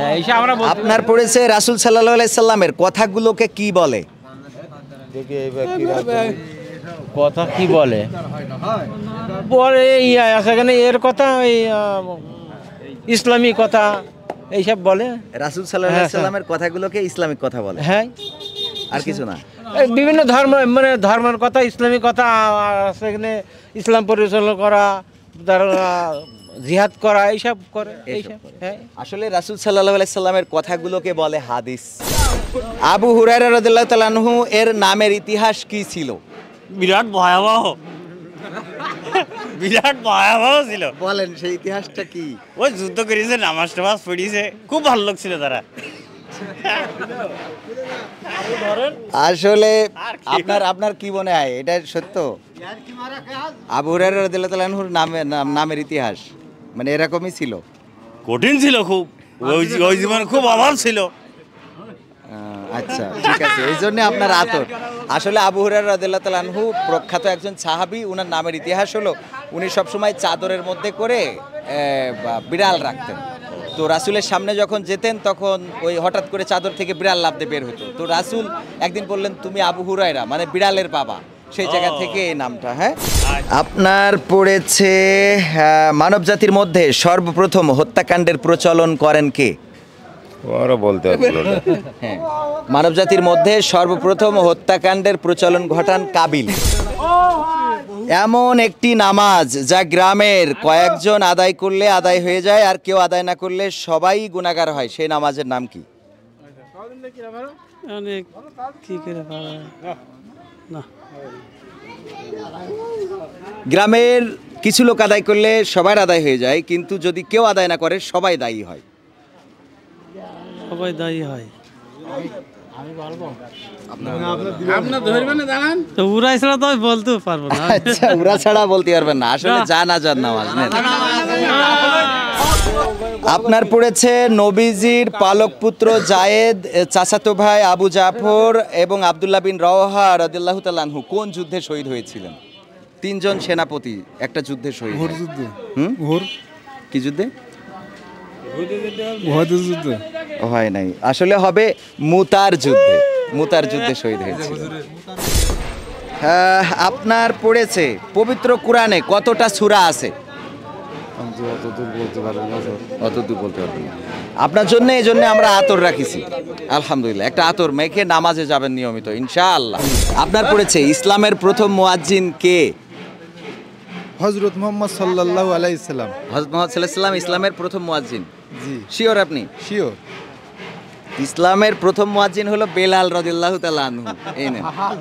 হ্যাঁ, আপনার পড়েছে রাসুল সাল্লাহ সাল্লামের কথাগুলোকে কি বলে কথা কি বলে বলে ইয়া এর কথা ওই ইসলামী কথা এইসব বলে রাসুল হ্যাঁ, হ্যাঁ। সাল্লামের কথাগুলোকে ইসলামিক কথা বলে হ্যাঁ আর কিছু না বিভিন্ন ধর্ম মানে ধর্মের কথা ইসলামিক কথা সেখানে ইসলাম পরিচালনা করা জিহাদ করা এইসব করে হ্যাঁ। আসলে রাসুল সাল্লাহ আলাইসাল্লামের কথাগুলোকে বলে হাদিস আবু হুরাইরা রাদিল্লাহ এর নামের ইতিহাস কি ছিল বিরাট ভয়াবহ বিরাট ভয়াবহ ছিল বলেন সেই ইতিহাসটা কি ওই যুদ্ধ করেছে নামাজ টামাজ পড়িয়েছে খুব ভালো লোক তারা আসলে আপনার আপনার কি মনে হয় এটা সত্য আবু হুরাইরা রাদিল্লাহ তালানহুর নামের নামের ইতিহাস মানে এরকমই ছিল কঠিন ছিল খুব হ্যাঁ, ওই জীবন খুব অভাব ছিল আচ্ছা ঠিক আছে এই জন্য আপনার আতর আসলে আবু হুরার রাজিল্লা তালহু প্রখ্যাত একজন সাহাবি উনার নামের ইতিহাস হলো উনি সবসময় চাদরের মধ্যে করে বিড়াল রাখতেন তো রাসুলের সামনে যখন যেতেন তখন ওই হঠাৎ করে চাদর থেকে বিড়াল লাভতে বের হতো তো রাসুল একদিন বললেন তুমি আবু হুরায়রা মানে বিড়ালের বাবা সেই জায়গা থেকে এই নামটা হ্যাঁ আচ্ছা। আপনার পড়েছে হ্যাঁ, মানব জাতির মধ্যে সর্বপ্রথম হত্যাকাণ্ডের প্রচলন করেন কে হ্যাঁ, মানব জাতির মধ্যে সর্বপ্রথম হত্যাকাণ্ডের প্রচলন ঘটান কাবিল এমন একটি নামাজ যা গ্রামের কয়েকজন আদায় করলে আদায় হয়ে যায় আর কেউ আদায় না করলে সবাই গুণাগার হয় সেই নামাজের নাম কি গ্রামের কিছু লোক আদায় করলে সবার আদায় হয়ে যায় কিন্তু যদি কেউ আদায় না করে সবাই দায়ী হয় সবাই দায়ী হয় উরা ছাড়া তো বলতেও পারবো না আচ্ছা উরা ছাড়া বলতে পারবেন না আসলে জানা জান নামাজ আপনার পড়েছে নবীজির পালক পুত্র জায়েদ চাচাতো ভাই আবু জাফর এবং আবদুল্লাহ বিন রওহা রদুল্লাহ তাল্লাহু কোন যুদ্ধে শহীদ হয়েছিলেন তিনজন সেনাপতি একটা যুদ্ধে শহীদ হুম কি যুদ্ধে হয় নাই আসলে হবে মুতার যুদ্ধে মুতার যুদ্ধে শহীদ হয়েছে হ্যাঁ, আপনার পড়েছে পবিত্র কোরআনে কতটা সুরা আছে আপনার জন্য এই জন্য আমরা আতর রাখিছি আলহামদুলিল্লাহ একটা আতর মেখে নামাজে যাবেন নিয়মিত ইনশাআল্লাহ আপনার পড়েছে ইসলামের প্রথম মুয়াজ্জিন কে হজরত মোহাম্মদ সাল্লাহ আলাইসাল্লাম হজরত মোহাম্মদ সাল্লাহ ইসলামের প্রথম মুয়াজ্জিন জি শিওর আপনি শিওর ইসলামের প্রথম মুয়াজ্জিন হলো বেলাল রদিল্লাহ তালানহু এই